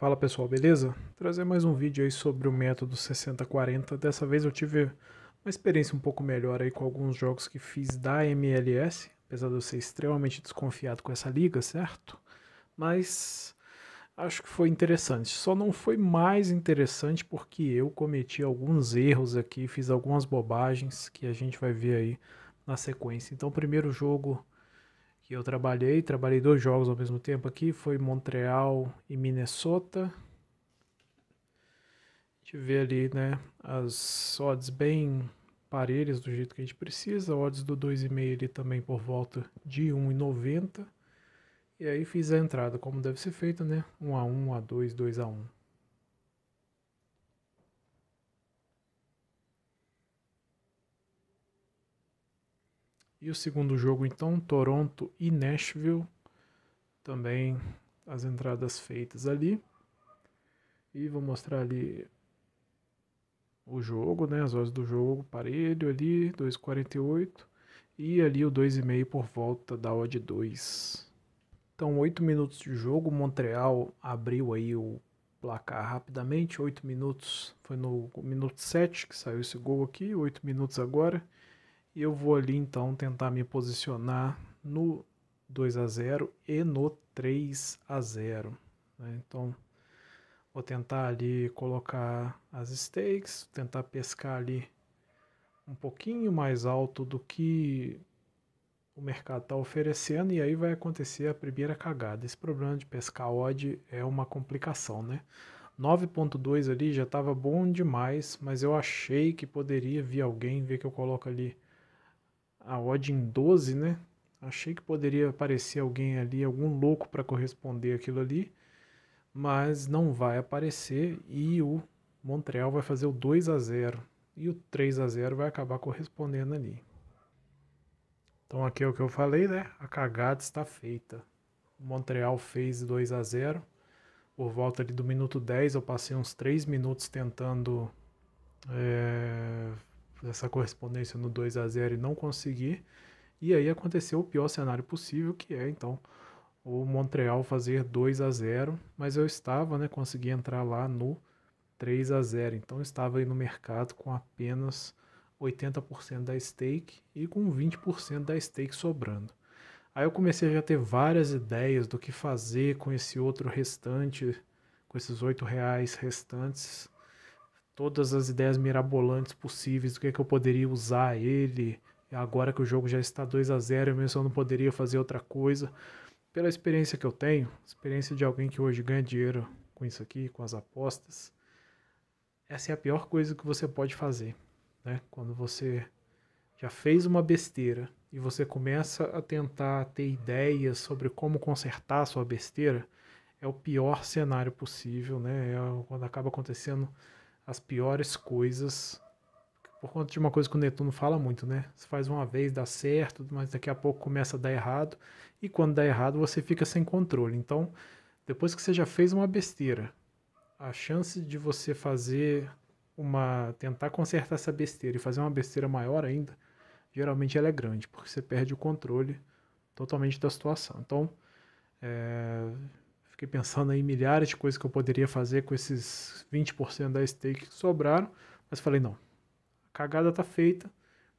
Fala pessoal, beleza? Trazer mais um vídeo aí sobre o método 6040. Dessa vez eu tive uma experiência um pouco melhor aí com alguns jogos que fiz da MLS, apesar de eu ser extremamente desconfiado com essa liga, certo? Mas acho que foi interessante. Só não foi mais interessante porque eu cometi alguns erros aqui, fiz algumas bobagens que a gente vai ver aí na sequência. Então, primeiro jogo que eu trabalhei, trabalhei dois jogos ao mesmo tempo aqui, foi Montreal e Minnesota. A gente vê ali, né, as odds bem parelhas do jeito que a gente precisa, odds do 2,5 ali também por volta de 1,90. E aí fiz a entrada como deve ser feito, né? 1 a 1, 1 a 2, 2 a 1. E o segundo jogo, então, Toronto e Nashville. Também as entradas feitas ali. E vou mostrar ali o jogo, né? As horas do jogo, parelho ali, 2,48. E ali o 2,5 por volta da hora de 2. Então, 8 minutos de jogo. Montreal abriu aí o placar rapidamente. 8 minutos. Foi no minuto 7 que saiu esse gol aqui. 8 minutos agora. E eu vou ali então tentar me posicionar no 2 a 0 e no 3 a 0. Né? Então vou tentar ali colocar as stakes, tentar pescar ali um pouquinho mais alto do que o mercado está oferecendo e aí vai acontecer a primeira cagada. Esse problema de pescar odd é uma complicação, né? 9.2 ali já estava bom demais, mas eu achei que poderia vir alguém, ver que eu coloco ali a odd em 12, né? Achei que poderia aparecer alguém ali, algum louco para corresponder aquilo ali, mas não vai aparecer e o Montreal vai fazer o 2 a 0 e o 3 a 0 vai acabar correspondendo ali. Então aqui é o que eu falei, né? A cagada está feita. O Montreal fez 2 a 0. Por volta ali do minuto 10, eu passei uns 3 minutos tentando é, essa correspondência no 2 a 0 e não conseguir. E aí aconteceu o pior cenário possível, que é então o Montreal fazer 2 a 0, mas eu estava, né, consegui entrar lá no 3 a 0. Então eu estava aí no mercado com apenas 80% da stake e com 20% da stake sobrando. Aí eu comecei a já ter várias ideias do que fazer com esse outro restante, com esses 8 reais restantes todas as ideias mirabolantes possíveis do que, é que eu poderia usar ele. Agora que o jogo já está 2 a 0 eu mesmo não poderia fazer outra coisa. Pela experiência que eu tenho, experiência de alguém que hoje ganha dinheiro com isso aqui, com as apostas, essa é a pior coisa que você pode fazer. Né? Quando você já fez uma besteira e você começa a tentar ter ideias sobre como consertar a sua besteira, é o pior cenário possível, né? É quando acaba acontecendo as piores coisas. Por conta de uma coisa que o Netuno fala muito, né? Você faz uma vez, dá certo, mas daqui a pouco começa a dar errado. E quando dá errado, você fica sem controle. Então, depois que você já fez uma besteira, a chance de você fazer uma. tentar consertar essa besteira e fazer uma besteira maior ainda, geralmente ela é grande, porque você perde o controle totalmente da situação. Então, é, Fiquei pensando em milhares de coisas que eu poderia fazer com esses 20% da stake que sobraram, mas falei, não, a cagada tá feita,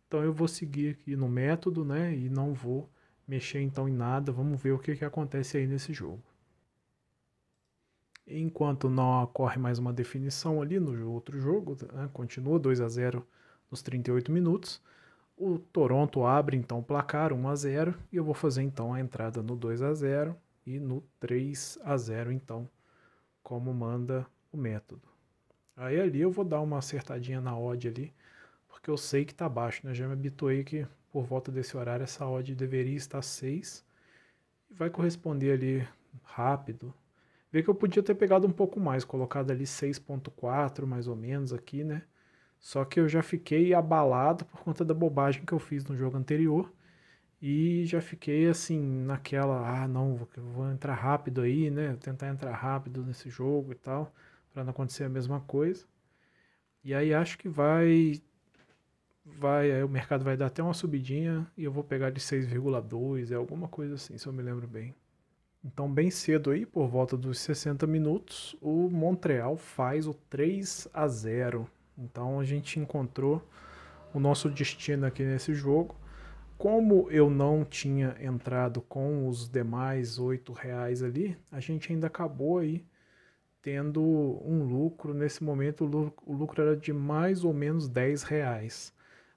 então eu vou seguir aqui no método, né, e não vou mexer então em nada, vamos ver o que, que acontece aí nesse jogo. Enquanto não ocorre mais uma definição ali no outro jogo, né, continua 2 a 0 nos 38 minutos, o Toronto abre então o placar 1 a 0 e eu vou fazer então a entrada no 2 a 0 e no 3 a 0 então, como manda o método. Aí ali eu vou dar uma acertadinha na odd ali, porque eu sei que está baixo, né? Já me habituei que por volta desse horário essa odd deveria estar 6 e vai corresponder ali rápido. Vê que eu podia ter pegado um pouco mais, colocado ali 6.4 mais ou menos aqui, né? Só que eu já fiquei abalado por conta da bobagem que eu fiz no jogo anterior e já fiquei assim, naquela, ah, não, vou, vou entrar rápido aí, né? Vou tentar entrar rápido nesse jogo e tal, para não acontecer a mesma coisa. E aí acho que vai vai, o mercado vai dar até uma subidinha e eu vou pegar de 6,2, é alguma coisa assim, se eu me lembro bem. Então, bem cedo aí, por volta dos 60 minutos, o Montreal faz o 3 a 0. Então, a gente encontrou o nosso destino aqui nesse jogo como eu não tinha entrado com os demais oito reais ali, a gente ainda acabou aí tendo um lucro. Nesse momento, o lucro, o lucro era de mais ou menos 10 reais.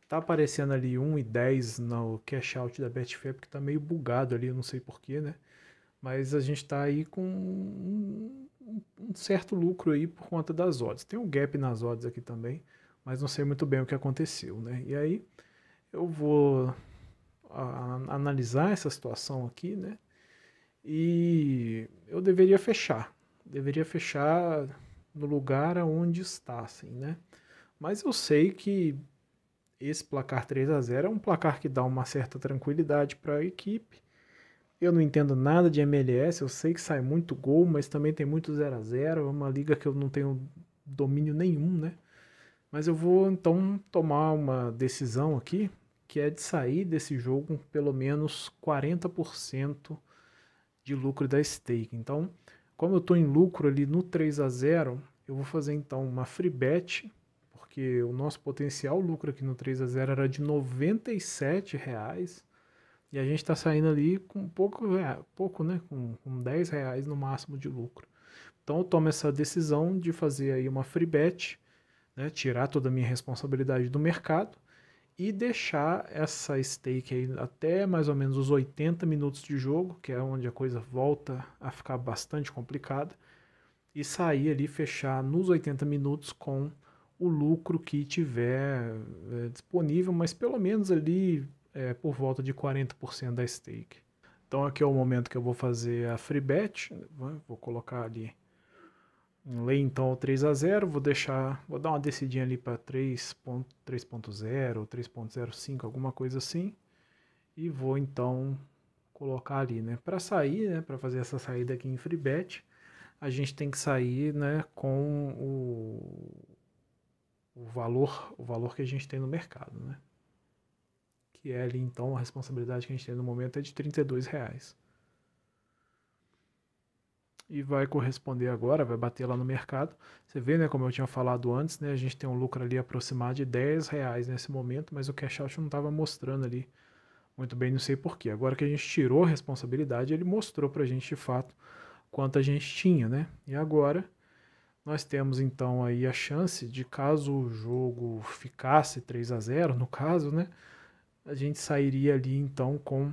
Tá aparecendo ali um e 10 no cash out da Betfair, porque tá meio bugado ali, eu não sei porquê, né? Mas a gente tá aí com um, um certo lucro aí por conta das odds. Tem um gap nas odds aqui também, mas não sei muito bem o que aconteceu, né? E aí eu vou a, a analisar essa situação aqui, né? E eu deveria fechar, deveria fechar no lugar aonde está, assim, né? Mas eu sei que esse placar 3 a 0 é um placar que dá uma certa tranquilidade para a equipe. Eu não entendo nada de MLS, eu sei que sai muito gol, mas também tem muito 0 a 0 é uma liga que eu não tenho domínio nenhum, né? Mas eu vou então tomar uma decisão aqui, que é de sair desse jogo com pelo menos 40% de lucro da stake. Então, como eu estou em lucro ali no 3 a 0, eu vou fazer então uma free bet, porque o nosso potencial lucro aqui no 3 a 0 era de 97 reais e a gente está saindo ali com pouco, pouco né, com, com 10 reais no máximo de lucro. Então eu tomo essa decisão de fazer aí uma free bet, né, tirar toda a minha responsabilidade do mercado e deixar essa stake aí até mais ou menos os 80 minutos de jogo, que é onde a coisa volta a ficar bastante complicada, e sair ali fechar nos 80 minutos com o lucro que tiver é, disponível, mas pelo menos ali é, por volta de 40% da stake. Então aqui é o momento que eu vou fazer a free bet, né, vou colocar ali Lei então o 3 a 0, vou deixar, vou dar uma descidinha ali para 3.0, 3.05, alguma coisa assim. E vou então colocar ali, né? Para sair, né, para fazer essa saída aqui em free bet, a gente tem que sair, né, com o, o valor, o valor que a gente tem no mercado, né? Que é ali então a responsabilidade que a gente tem no momento é de 32 reais e vai corresponder agora, vai bater lá no mercado. Você vê, né, como eu tinha falado antes, né, a gente tem um lucro ali aproximado de 10 reais nesse momento, mas o cash out não estava mostrando ali muito bem, não sei porquê. Agora que a gente tirou a responsabilidade, ele mostrou para a gente de fato quanto a gente tinha, né? E agora nós temos então aí a chance de caso o jogo ficasse 3 a 0 no caso, né? A gente sairia ali então com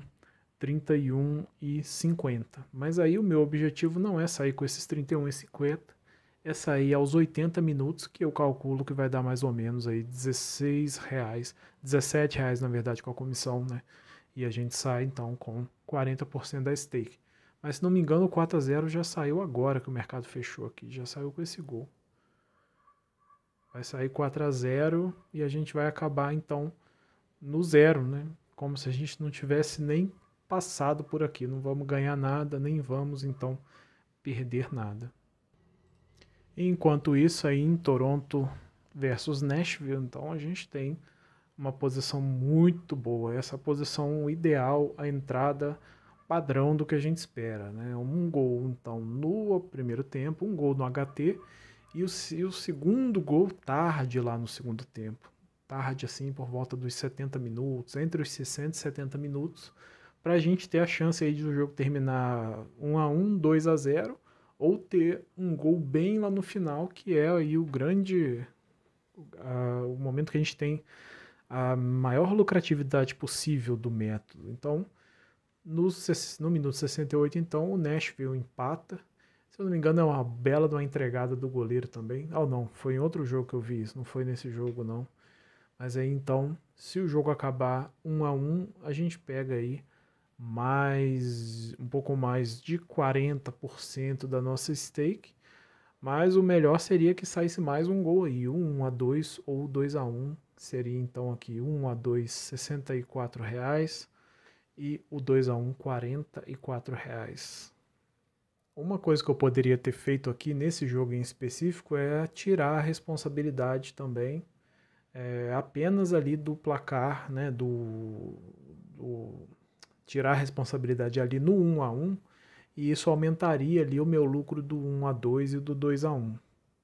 31 e 50. Mas aí o meu objetivo não é sair com esses 31 e 50, é sair aos 80 minutos, que eu calculo que vai dar mais ou menos aí 16 reais, 17 reais na verdade com a comissão, né? E a gente sai então com 40% da stake. Mas se não me engano, o 4 a 0 já saiu agora que o mercado fechou aqui, já saiu com esse gol. Vai sair 4 a 0 e a gente vai acabar então no zero, né? Como se a gente não tivesse nem passado por aqui. Não vamos ganhar nada, nem vamos então perder nada. Enquanto isso, aí em Toronto versus Nashville, então a gente tem uma posição muito boa. Essa posição ideal, a entrada padrão do que a gente espera. Né? Um gol, então, no primeiro tempo, um gol no HT e o, e o segundo gol tarde lá no segundo tempo. Tarde, assim, por volta dos 70 minutos, entre os 60 e 70 minutos para a gente ter a chance aí do jogo terminar 1 a 1 2 a 0 ou ter um gol bem lá no final, que é aí o grande. Uh, o momento que a gente tem a maior lucratividade possível do método. Então, no, no minuto 68, então, o Nashville empata. Se eu não me engano, é uma bela de uma entregada do goleiro também. Ah, oh, não, foi em outro jogo que eu vi isso, não foi nesse jogo, não. Mas aí então, se o jogo acabar 1 um a 1 um, a gente pega aí mais um pouco mais de 40% da nossa stake, mas o melhor seria que saísse mais um gol aí, 1 a 2 ou 2 a 1, seria então aqui 1 a 2 64 reais e o 2 a 1 44 reais. Uma coisa que eu poderia ter feito aqui nesse jogo em específico é tirar a responsabilidade também é, apenas ali do placar, né, do, do tirar a responsabilidade ali no 1 a 1 e isso aumentaria ali o meu lucro do 1 a 2 e do 2 a 1.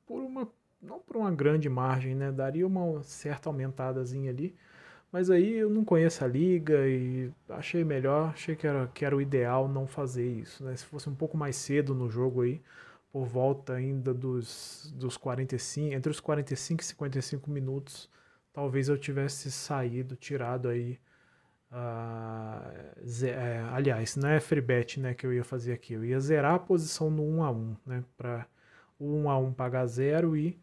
Por uma não por uma grande margem, né? Daria uma certa aumentadazinha ali, mas aí eu não conheço a liga e achei melhor, achei que era, que era o ideal não fazer isso, né? Se fosse um pouco mais cedo no jogo aí, por volta ainda dos, dos 45, entre os 45 e 55 minutos, talvez eu tivesse saído, tirado aí Uh, é, aliás, não é bet, né, que eu ia fazer aqui. Eu ia zerar a posição no 1 a 1 né? Para o 1 a 1 pagar zero e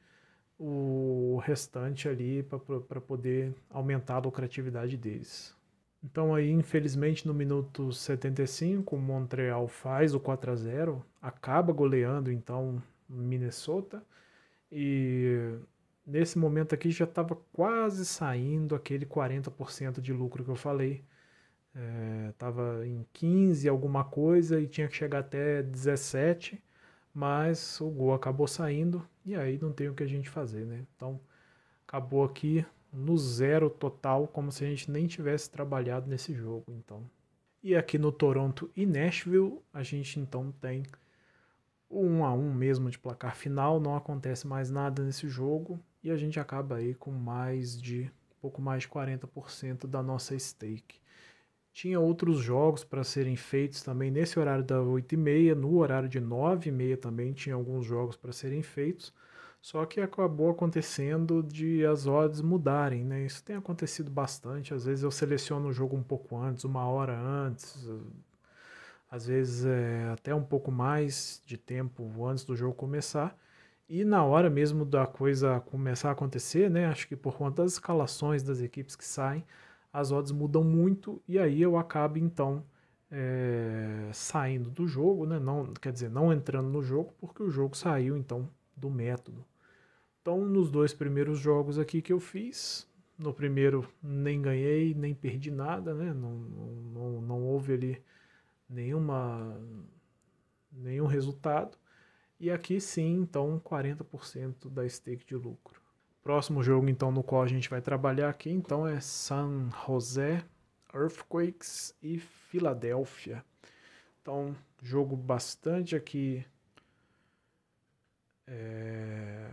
o restante ali para poder aumentar a lucratividade deles. Então aí, infelizmente, no minuto 75, o Montreal faz o 4 a 0, acaba goleando então Minnesota e Nesse momento aqui já estava quase saindo aquele 40% de lucro que eu falei. Estava é, em 15 alguma coisa e tinha que chegar até 17, mas o gol acabou saindo e aí não tem o que a gente fazer, né? Então acabou aqui no zero total, como se a gente nem tivesse trabalhado nesse jogo, então. E aqui no Toronto e Nashville, a gente então tem um a um mesmo de placar final, não acontece mais nada nesse jogo e a gente acaba aí com mais de pouco mais de 40% da nossa stake. Tinha outros jogos para serem feitos também nesse horário da 8h30, no horário de 9h30 também tinha alguns jogos para serem feitos, só que acabou acontecendo de as odds mudarem, né? Isso tem acontecido bastante, às vezes eu seleciono o jogo um pouco antes, uma hora antes, às vezes é, até um pouco mais de tempo antes do jogo começar. E na hora mesmo da coisa começar a acontecer, né? Acho que por conta das escalações das equipes que saem, as odds mudam muito e aí eu acabo então é, saindo do jogo, né? Não, quer dizer, não entrando no jogo porque o jogo saiu então do método. Então, nos dois primeiros jogos aqui que eu fiz, no primeiro nem ganhei, nem perdi nada, né? Não, não, não houve ali nenhuma, nenhum resultado. E aqui sim, então, 40% da stake de lucro. Próximo jogo, então, no qual a gente vai trabalhar aqui, então, é San José, Earthquakes e Filadélfia. Então, jogo bastante aqui é,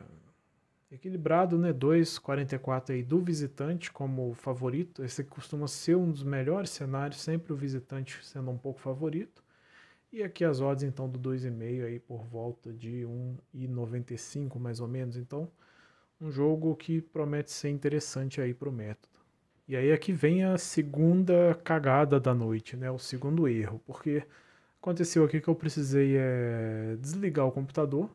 Equilibrado, né? 2,44 aí do visitante como favorito. Esse costuma ser um dos melhores cenários, sempre o visitante sendo um pouco favorito. E aqui as odds então do 2,5 aí por volta de 1,95 mais ou menos. Então, um jogo que promete ser interessante aí para o método. E aí aqui vem a segunda cagada da noite, né? O segundo erro, porque aconteceu aqui que eu precisei é, desligar o computador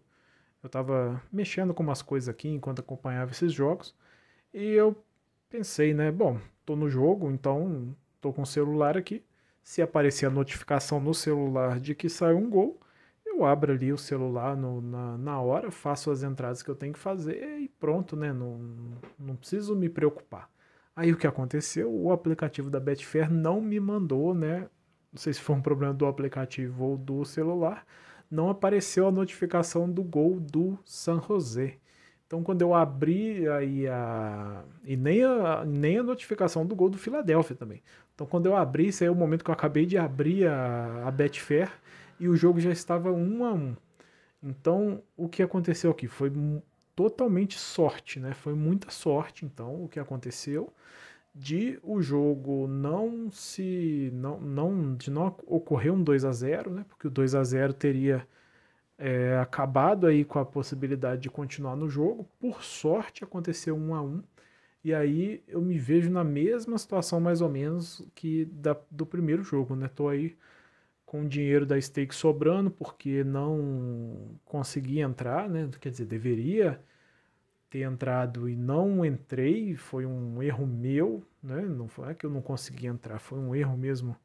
eu estava mexendo com umas coisas aqui enquanto acompanhava esses jogos. E eu pensei, né? Bom, tô no jogo, então tô com o celular aqui. Se aparecer a notificação no celular de que saiu um gol, eu abro ali o celular no, na, na hora, faço as entradas que eu tenho que fazer e pronto, né? Não, não preciso me preocupar. Aí o que aconteceu? O aplicativo da Betfair não me mandou, né? Não sei se foi um problema do aplicativo ou do celular, não apareceu a notificação do gol do San José. Então, quando eu abri aí a. E nem a, nem a notificação do gol do Filadélfia também. Então, quando eu abri, isso aí é o momento que eu acabei de abrir a, a Betfair e o jogo já estava 1 a 1 Então, o que aconteceu aqui? Foi totalmente sorte, né? Foi muita sorte, então, o que aconteceu de o jogo não se não, não de não ocorrer um 2 a 0 né porque o 2 a 0 teria é, acabado aí com a possibilidade de continuar no jogo por sorte aconteceu um a um e aí eu me vejo na mesma situação mais ou menos que da, do primeiro jogo né tô aí com o dinheiro da stake sobrando porque não consegui entrar né quer dizer deveria ter entrado e não entrei, foi um erro meu, né? Não foi é que eu não consegui entrar, foi um erro mesmo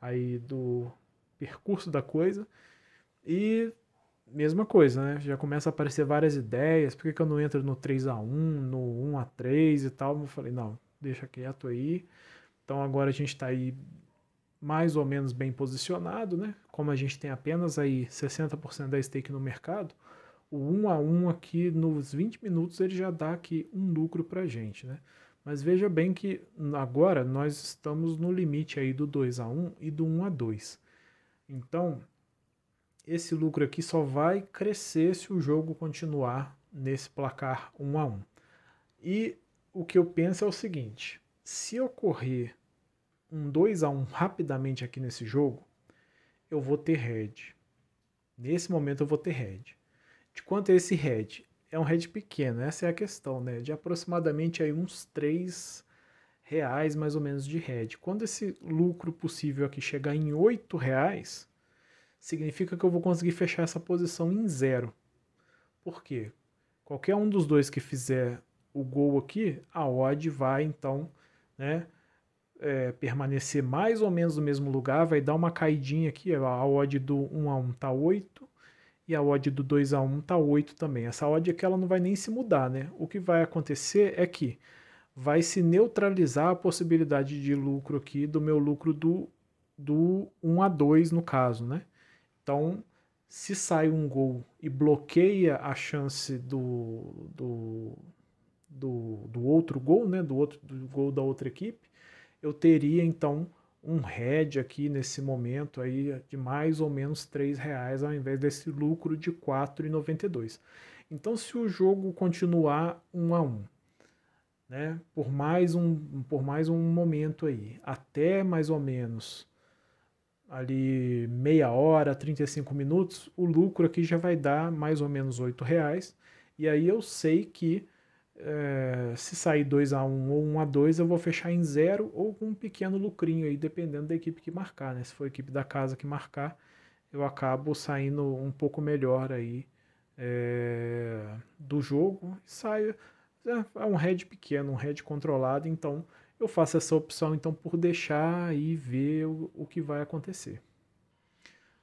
aí do percurso da coisa. E mesma coisa, né? Já começa a aparecer várias ideias, por que, que eu não entro no 3 a 1, no 1 a 3 e tal? Eu falei, não, deixa quieto aí. Então agora a gente está aí mais ou menos bem posicionado, né? Como a gente tem apenas aí 60% da stake no mercado, o 1 a 1 aqui nos 20 minutos ele já dá aqui um lucro para a gente, né? Mas veja bem que agora nós estamos no limite aí do 2 a 1 e do 1 a 2. Então, esse lucro aqui só vai crescer se o jogo continuar nesse placar 1 a 1. E o que eu penso é o seguinte, se ocorrer um 2 a 1 rapidamente aqui nesse jogo, eu vou ter red. Nesse momento eu vou ter red. De quanto é esse head? É um head pequeno, essa é a questão, né? De aproximadamente aí uns 3 reais mais ou menos de head. Quando esse lucro possível aqui chegar em 8 reais, significa que eu vou conseguir fechar essa posição em zero. Por quê? Qualquer um dos dois que fizer o gol aqui, a odd vai então, né? É, permanecer mais ou menos no mesmo lugar, vai dar uma caidinha aqui, a odd do 1 a 1 tá 8, e a odd do 2 a 1 tá 8 também. Essa odd é que ela não vai nem se mudar, né? O que vai acontecer é que vai se neutralizar a possibilidade de lucro aqui do meu lucro do, do 1 a 2 no caso, né? Então, se sai um gol e bloqueia a chance do, do, do, do outro gol, né? Do, outro, do gol da outra equipe, eu teria então um head aqui nesse momento aí de mais ou menos três reais ao invés desse lucro de R$ 4,92. Então, se o jogo continuar um a um, né, por mais um por mais um momento aí, até mais ou menos ali meia hora, 35 minutos, o lucro aqui já vai dar mais ou menos R$ reais. E aí eu sei que é, se sair 2 a 1 um, ou 1 um a 2 eu vou fechar em zero ou com um pequeno lucrinho aí, dependendo da equipe que marcar, né? Se for a equipe da casa que marcar, eu acabo saindo um pouco melhor aí é, do jogo e saio. É, é um head pequeno, um head controlado, então eu faço essa opção então por deixar e ver o, o que vai acontecer.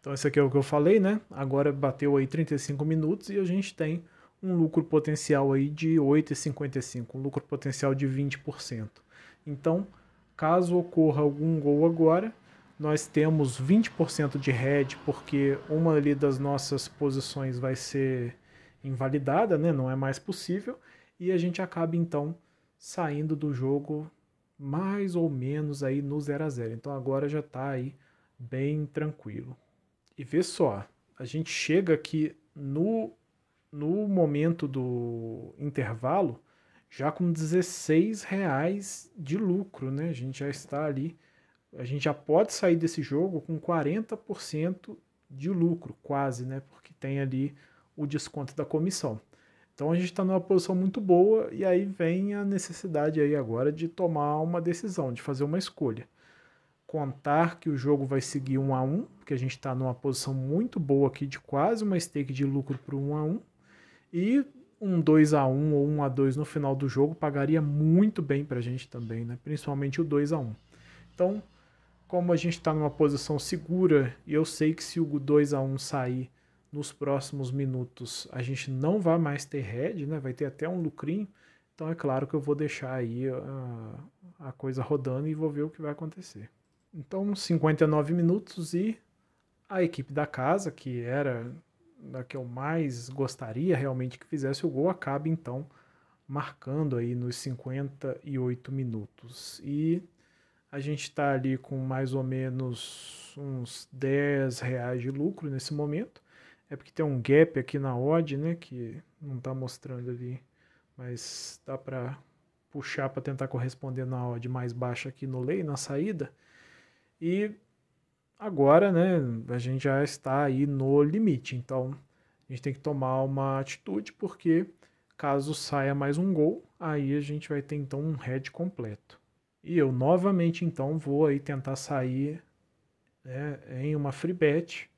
Então esse aqui é o que eu falei, né? Agora bateu aí 35 minutos e a gente tem um lucro potencial aí de 8,55, um lucro potencial de 20%. Então, caso ocorra algum gol agora, nós temos 20% de red porque uma ali das nossas posições vai ser invalidada, né? não é mais possível, e a gente acaba então saindo do jogo mais ou menos aí no 0 a 0. Então agora já está aí bem tranquilo. E vê só, a gente chega aqui no no momento do intervalo já com 16 reais de lucro, né? A gente já está ali, a gente já pode sair desse jogo com 40% de lucro, quase, né? Porque tem ali o desconto da comissão. Então a gente está numa posição muito boa e aí vem a necessidade aí agora de tomar uma decisão, de fazer uma escolha. Contar que o jogo vai seguir um a um, porque a gente está numa posição muito boa aqui de quase uma stake de lucro para um a um e um 2 a 1 ou 1 a 2 no final do jogo pagaria muito bem para a gente também, né? principalmente o 2 a 1 Então, como a gente está numa posição segura, e eu sei que se o 2 a 1 sair nos próximos minutos, a gente não vai mais ter head, né? vai ter até um lucrinho. Então é claro que eu vou deixar aí a, ah, a coisa rodando e vou ver o que vai acontecer. Então, 59 minutos e a equipe da casa, que era da que eu mais gostaria realmente que fizesse o gol, acaba então marcando aí nos 58 minutos. E a gente está ali com mais ou menos uns 10 reais de lucro nesse momento. É porque tem um gap aqui na odd, né, que não está mostrando ali, mas dá para puxar para tentar corresponder na odd mais baixa aqui no lay na saída. E agora, né, a gente já está aí no limite. Então, a gente tem que tomar uma atitude, porque caso saia mais um gol, aí a gente vai ter então um head completo. E eu novamente então vou aí tentar sair né, em uma free bet.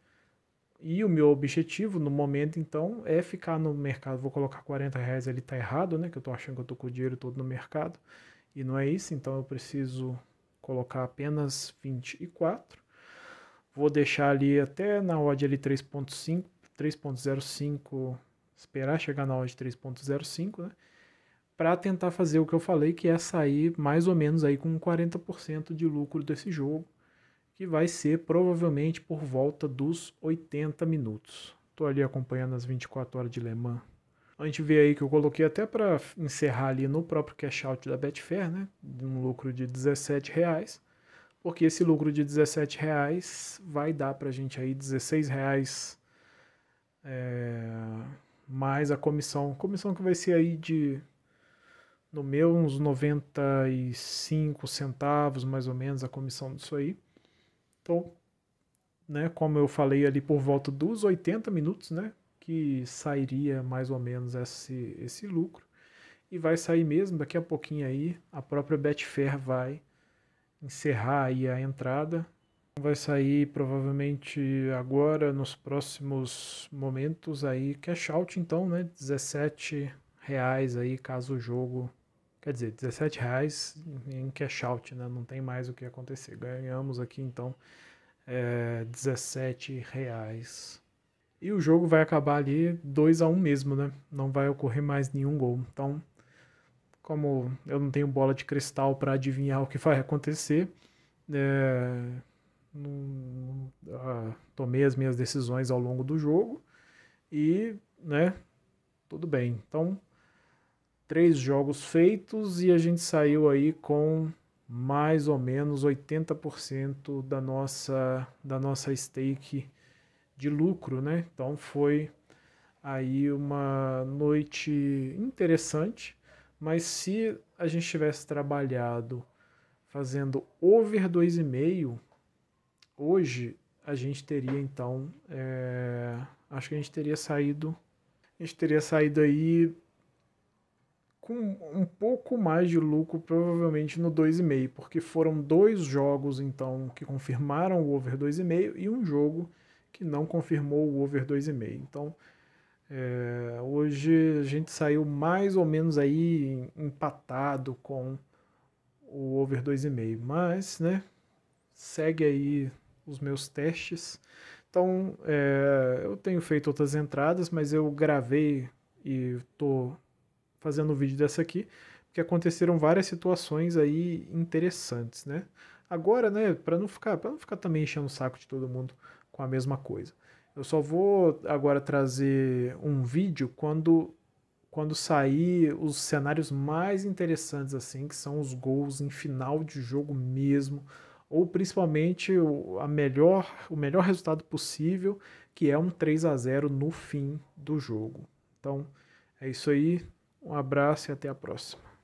E o meu objetivo no momento então é ficar no mercado. Vou colocar 40 reais ali, tá errado, né? Que eu tô achando que eu tô com o dinheiro todo no mercado. E não é isso, então eu preciso colocar apenas 24. Vou deixar ali até na odd ali 3.5, 3.05, esperar chegar na odd 3.05, né? Para tentar fazer o que eu falei, que é sair mais ou menos aí com 40% de lucro desse jogo, que vai ser provavelmente por volta dos 80 minutos. Tô ali acompanhando as 24 horas de Le Mans a gente vê aí que eu coloquei até para encerrar ali no próprio cash out da Betfair, né? Um lucro de 17 reais porque esse lucro de 17 reais vai dar para a gente aí 16 reais é, mais a comissão, comissão que vai ser aí de no meu uns 95 centavos mais ou menos a comissão disso aí. Então, né, como eu falei ali por volta dos 80 minutos, né, que sairia mais ou menos esse esse lucro e vai sair mesmo daqui a pouquinho aí, a própria Betfair vai encerrar aí a entrada. Vai sair provavelmente agora, nos próximos momentos aí, cash out então, né? 17 reais aí, caso o jogo... Quer dizer, 17 reais em cash out, né? Não tem mais o que acontecer. Ganhamos aqui então é, 17 reais. E o jogo vai acabar ali 2 a 1 um mesmo, né? Não vai ocorrer mais nenhum gol. Então, como eu não tenho bola de cristal para adivinhar o que vai acontecer, é, não, ah, tomei as minhas decisões ao longo do jogo e, né, tudo bem. Então, três jogos feitos e a gente saiu aí com mais ou menos 80% da nossa, da nossa stake de lucro, né? Então foi aí uma noite interessante mas se a gente tivesse trabalhado fazendo over 2,5, hoje a gente teria então. É... acho que a gente teria saído. A gente teria saído aí com um pouco mais de lucro, provavelmente no 2,5, porque foram dois jogos então que confirmaram o over 2,5 e um jogo que não confirmou o over 2,5. Então é, hoje a gente saiu mais ou menos aí empatado com o over 2,5, mas né, segue aí os meus testes. Então é, eu tenho feito outras entradas, mas eu gravei e estou fazendo o vídeo dessa aqui, porque aconteceram várias situações aí interessantes, né? Agora, né, para não ficar, para não ficar também enchendo o saco de todo mundo com a mesma coisa. Eu só vou agora trazer um vídeo quando quando sair os cenários mais interessantes assim, que são os gols em final de jogo mesmo, ou principalmente o, a melhor, o melhor resultado possível, que é um 3 a 0 no fim do jogo. Então, é isso aí. Um abraço e até a próxima.